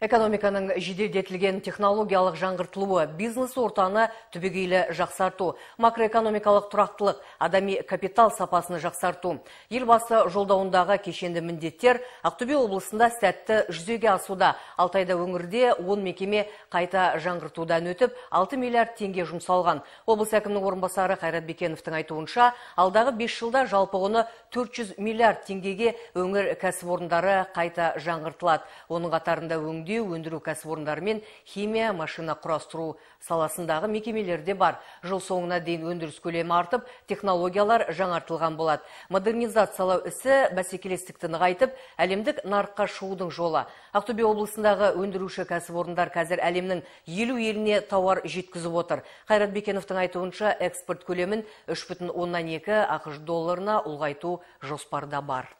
Экономиканың жеделдетілген технологиялық жаңғыртылуы бизнес ортаны түбегейлі жақсарту, макроэкономикалық тұрақтылық, адами капитал сапасыны жақсарту. Елбасы жолдауындағы кешенді міндеттер Ақтөбе облысында сәтті жүзеге асуда. Алтайда өңірде 10 мекеме қайта жаңғыртудан өтіп, 6 миллиард теңге жұмсалған. Облыс әкімінің орынбасары Қайрат Бекеновтың айтуынша, алдағы 5 жылда жалпы құны 400 миллиард теңгеге өңір кәсіпорындары қайта жаңғыртылады. Оның қатарында өңде өндіру кәсіпорындарымен мен химия машина құрастыру саласындағы мекемелерде бар жыл соңына дейін өндіріс көлемі артып технологиялар жаңартылған болады модернизациялау ісі бәсекелестікті нығайтып әлемдік нарыққа шығудың жолы ақтөбе облысындағы өндіруші кәсіпорындар қазір әлемнің елу еліне тауар жеткізіп отыр қайрат бекеновтың айтуынша экспорт көлемін үш бүтін оннан ақш долларына ұлғайту жоспарда бар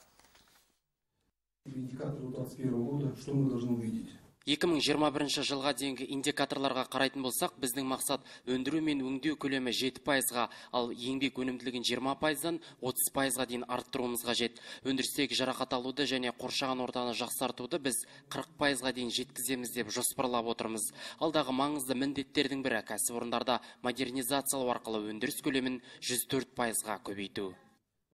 индикаторы года, что мы должны увидеть? 2021 жылға дейінгі индикаторларға қарайтын болсақ, біздің мақсат өндіру мен өңдеу көлемі 7 пайызға, ал еңбек өнімділігін 20 пайыздан 30 пайызға дейін арттыруымыз қажет. Өндірістегі жарақат алуды және қоршаған ортаны жақсартуды біз 40 пайызға дейін жеткіземіз деп жоспарлап отырмыз. Алдағы маңызды міндеттердің бірі кәсіпорындарда модернизациялау арқылы өндіріс көлемін 104 пайызға көбейту.